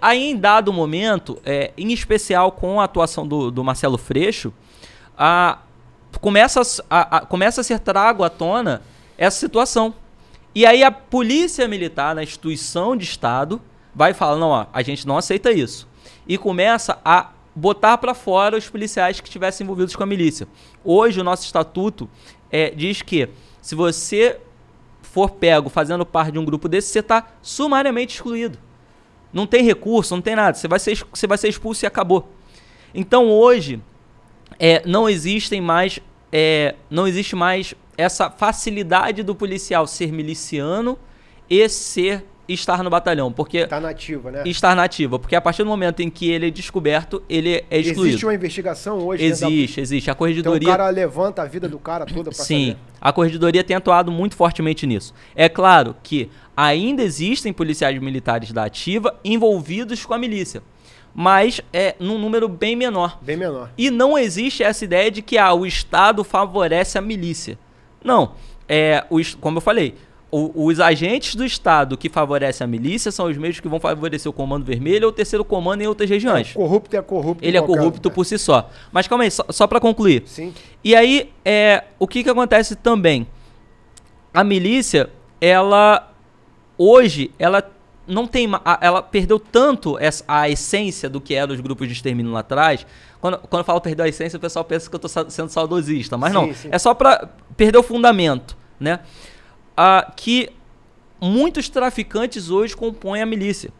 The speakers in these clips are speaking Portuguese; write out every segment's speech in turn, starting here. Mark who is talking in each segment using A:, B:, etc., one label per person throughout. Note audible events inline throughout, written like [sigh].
A: Aí, em dado momento, é, em especial com a atuação do, do Marcelo Freixo, a, começa, a, a, começa a ser trago à tona essa situação. E aí a polícia militar, na instituição de Estado, vai falar, não, ó, a gente não aceita isso. E começa a botar para fora os policiais que estivessem envolvidos com a milícia. Hoje o nosso estatuto é, diz que se você for pego fazendo parte de um grupo desse, você está sumariamente excluído. Não tem recurso, não tem nada. Você vai ser, você vai ser expulso e acabou. Então hoje é, não existem mais é, não existe mais essa facilidade do policial ser miliciano e ser estar no batalhão, porque... Estar tá nativa, né? Estar nativa, porque a partir do momento em que ele é descoberto, ele é excluído. Existe uma investigação hoje? Existe, da... existe. A corregedoria... Então o cara levanta a vida do cara toda pra Sim, saber. a corregedoria tem atuado muito fortemente nisso. É claro que ainda existem policiais militares da ativa envolvidos com a milícia mas é num número bem menor. Bem menor. E não existe essa ideia de que ah, o Estado favorece a milícia. Não. É, o, como eu falei, o, os agentes do Estado que favorecem a milícia são os mesmos que vão favorecer o Comando Vermelho ou o Terceiro Comando em outras regiões. O corrupto é corrupto. Ele é corrupto né? por si só. Mas calma aí, só, só para concluir. Sim. E aí, é, o que, que acontece também? A milícia, ela hoje, ela não tem, ela perdeu tanto essa, a essência do que eram os grupos de extermínio lá atrás. Quando, quando eu falo perder a essência, o pessoal pensa que eu estou sendo saudosista, mas sim, não. Sim. É só para perder o fundamento, né? a que muitos traficantes hoje compõem a milícia.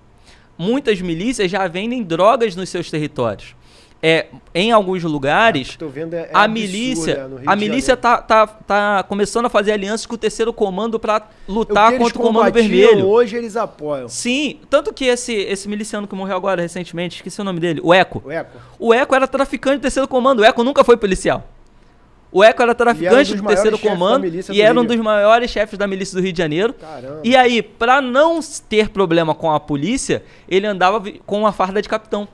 A: Muitas milícias já vendem drogas nos seus territórios. É, em alguns lugares, ah, é, é a milícia, né, a milícia tá, tá, tá começando a fazer alianças com o terceiro comando para lutar contra o comando vermelho. Hoje eles apoiam. Sim, tanto que esse, esse miliciano que morreu agora recentemente, esqueci o nome dele, o Eco. O Eco. O Eco era traficante do terceiro comando, o Eco nunca foi policial. O Eco era traficante era um do terceiro comando e era um dos maiores chefes da milícia do Rio de Janeiro. Caramba. E aí, para não ter problema com a polícia, ele andava com uma farda de capitão.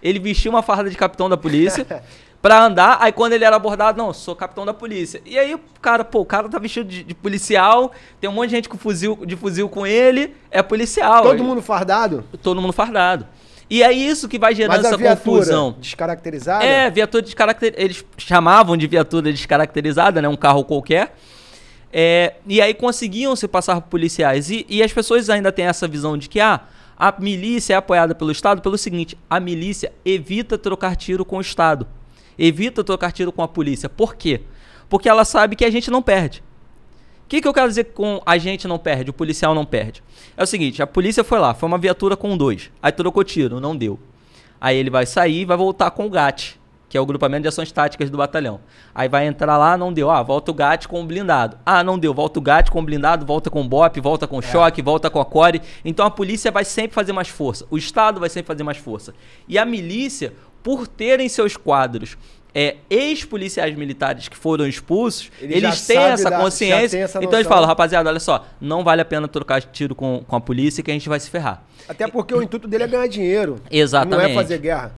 A: Ele vestia uma farda de capitão da polícia [laughs] para andar. Aí quando ele era abordado, não, sou capitão da polícia. E aí o cara, pô, o cara tá vestido de, de policial, tem um monte de gente com fuzil, de fuzil com ele, é policial. Todo aí. mundo fardado? Todo mundo fardado. E é isso que vai gerando essa confusão. Descaracterizada? É, viatura descaracterizada. Eles chamavam de viatura descaracterizada, né? Um carro qualquer. É, e aí conseguiam se passar por policiais. E, e as pessoas ainda têm essa visão de que, ah, a milícia é apoiada pelo Estado pelo seguinte: a milícia evita trocar tiro com o Estado. Evita trocar tiro com a polícia. Por quê? Porque ela sabe que a gente não perde. O que, que eu quero dizer com a gente não perde, o policial não perde? É o seguinte, a polícia foi lá, foi uma viatura com dois, aí trocou tiro, não deu. Aí ele vai sair e vai voltar com o GAT, que é o grupamento de ações táticas do batalhão. Aí vai entrar lá, não deu. Ah, volta o GAT com o blindado. Ah, não deu. Volta o GAT com o blindado, volta com o BOP, volta com o é. choque, volta com a core. Então a polícia vai sempre fazer mais força. O Estado vai sempre fazer mais força. E a milícia, por terem seus quadros é, ex-policiais militares que foram expulsos, Ele eles têm essa consciência. Essa então eles falam, rapaziada, olha só, não vale a pena trocar tiro com, com a polícia que a gente vai se ferrar. Até porque o intuito dele é ganhar dinheiro. Exatamente. Não é fazer guerra.